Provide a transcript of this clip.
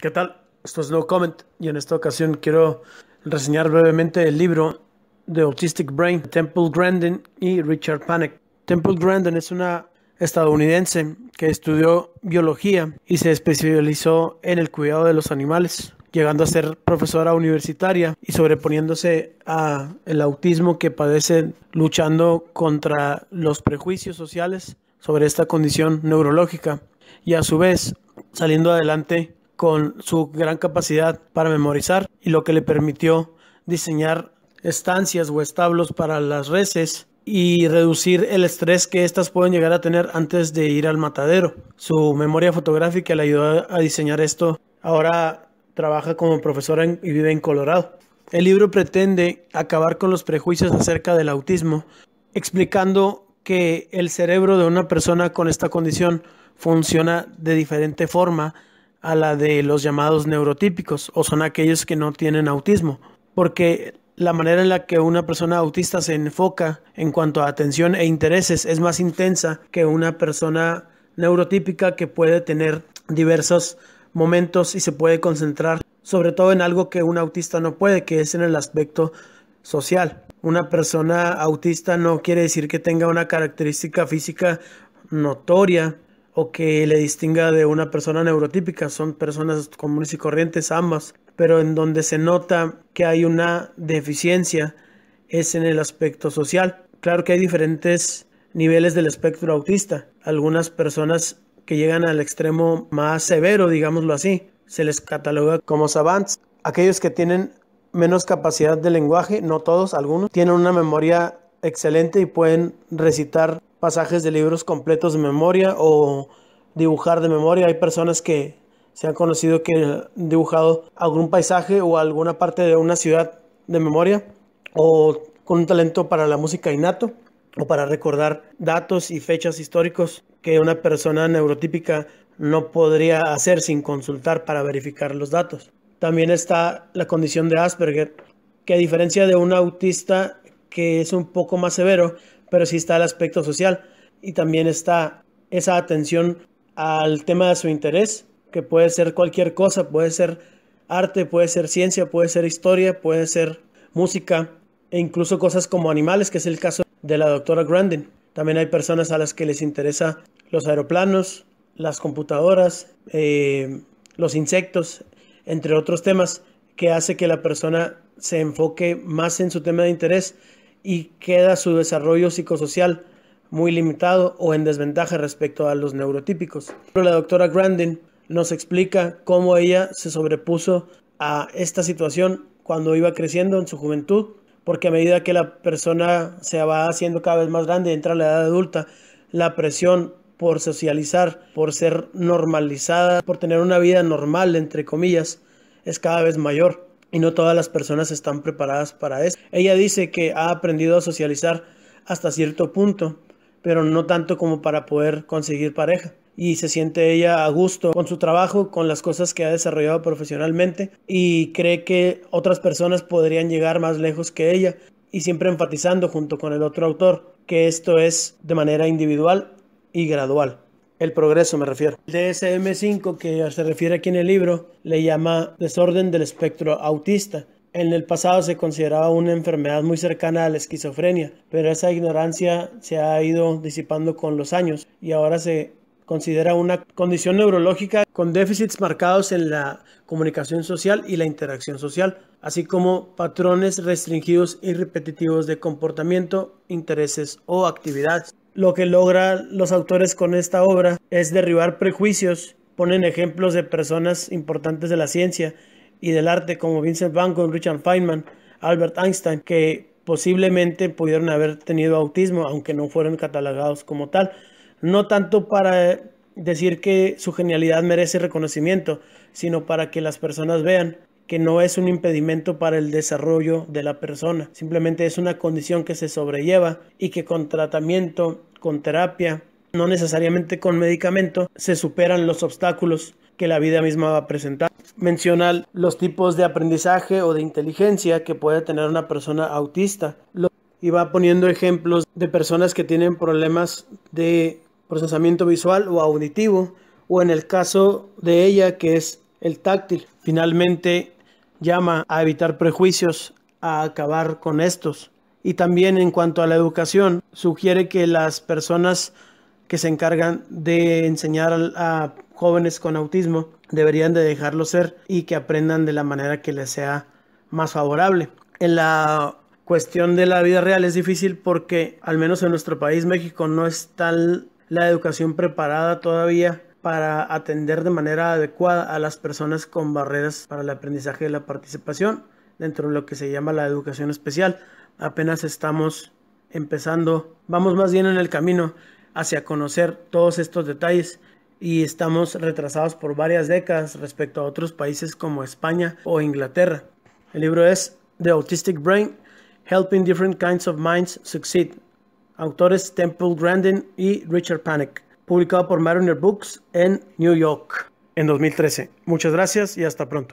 ¿Qué tal? Esto es No Comment y en esta ocasión quiero reseñar brevemente el libro de Autistic Brain, Temple Grandin y Richard Panek. Temple Grandin es una estadounidense que estudió biología y se especializó en el cuidado de los animales, llegando a ser profesora universitaria y sobreponiéndose a el autismo que padece luchando contra los prejuicios sociales sobre esta condición neurológica y a su vez saliendo adelante con su gran capacidad para memorizar y lo que le permitió diseñar estancias o establos para las reses y reducir el estrés que éstas pueden llegar a tener antes de ir al matadero. Su memoria fotográfica le ayudó a diseñar esto. Ahora trabaja como profesora y vive en Colorado. El libro pretende acabar con los prejuicios acerca del autismo, explicando que el cerebro de una persona con esta condición funciona de diferente forma a la de los llamados neurotípicos o son aquellos que no tienen autismo, porque la manera en la que una persona autista se enfoca en cuanto a atención e intereses es más intensa que una persona neurotípica que puede tener diversos momentos y se puede concentrar sobre todo en algo que un autista no puede, que es en el aspecto social. Una persona autista no quiere decir que tenga una característica física notoria o que le distinga de una persona neurotípica, son personas comunes y corrientes ambas, pero en donde se nota que hay una deficiencia es en el aspecto social. Claro que hay diferentes niveles del espectro autista. Algunas personas que llegan al extremo más severo, digámoslo así, se les cataloga como savants. Aquellos que tienen menos capacidad de lenguaje, no todos, algunos, tienen una memoria excelente y pueden recitar pasajes de libros completos de memoria o dibujar de memoria. Hay personas que se han conocido que han dibujado algún paisaje o alguna parte de una ciudad de memoria o con un talento para la música innato o para recordar datos y fechas históricos que una persona neurotípica no podría hacer sin consultar para verificar los datos. También está la condición de Asperger, que a diferencia de un autista que es un poco más severo, pero sí está el aspecto social y también está esa atención al tema de su interés, que puede ser cualquier cosa, puede ser arte, puede ser ciencia, puede ser historia, puede ser música e incluso cosas como animales, que es el caso de la doctora Grandin. También hay personas a las que les interesa los aeroplanos, las computadoras, eh, los insectos, entre otros temas, que hace que la persona se enfoque más en su tema de interés y queda su desarrollo psicosocial muy limitado o en desventaja respecto a los neurotípicos. Pero la doctora Grandin nos explica cómo ella se sobrepuso a esta situación cuando iba creciendo en su juventud, porque a medida que la persona se va haciendo cada vez más grande, entra a la edad adulta, la presión por socializar, por ser normalizada, por tener una vida normal, entre comillas, es cada vez mayor y no todas las personas están preparadas para eso. Ella dice que ha aprendido a socializar hasta cierto punto, pero no tanto como para poder conseguir pareja. Y se siente ella a gusto con su trabajo, con las cosas que ha desarrollado profesionalmente y cree que otras personas podrían llegar más lejos que ella. Y siempre enfatizando junto con el otro autor que esto es de manera individual y gradual. El progreso me refiero. El DSM5, que se refiere aquí en el libro, le llama desorden del espectro autista. En el pasado se consideraba una enfermedad muy cercana a la esquizofrenia, pero esa ignorancia se ha ido disipando con los años y ahora se considera una condición neurológica con déficits marcados en la comunicación social y la interacción social, así como patrones restringidos y repetitivos de comportamiento, intereses o actividades. Lo que logra los autores con esta obra es derribar prejuicios, ponen ejemplos de personas importantes de la ciencia y del arte como Vincent Van Gogh, Richard Feynman, Albert Einstein, que posiblemente pudieron haber tenido autismo, aunque no fueron catalogados como tal. No tanto para decir que su genialidad merece reconocimiento, sino para que las personas vean que no es un impedimento para el desarrollo de la persona, simplemente es una condición que se sobrelleva y que con tratamiento, con terapia, no necesariamente con medicamento, se superan los obstáculos que la vida misma va a presentar. Menciona los tipos de aprendizaje o de inteligencia que puede tener una persona autista. Y va poniendo ejemplos de personas que tienen problemas de procesamiento visual o auditivo, o en el caso de ella que es el táctil. Finalmente, llama a evitar prejuicios, a acabar con estos. Y también en cuanto a la educación, sugiere que las personas que se encargan de enseñar a jóvenes con autismo deberían de dejarlo ser y que aprendan de la manera que les sea más favorable. En la cuestión de la vida real es difícil porque al menos en nuestro país México no está la educación preparada todavía para atender de manera adecuada a las personas con barreras para el aprendizaje y la participación dentro de lo que se llama la educación especial. Apenas estamos empezando, vamos más bien en el camino hacia conocer todos estos detalles y estamos retrasados por varias décadas respecto a otros países como España o Inglaterra. El libro es The Autistic Brain, Helping Different Kinds of Minds Succeed. Autores Temple Grandin y Richard Panic publicado por Mariner Books en New York en 2013. Muchas gracias y hasta pronto.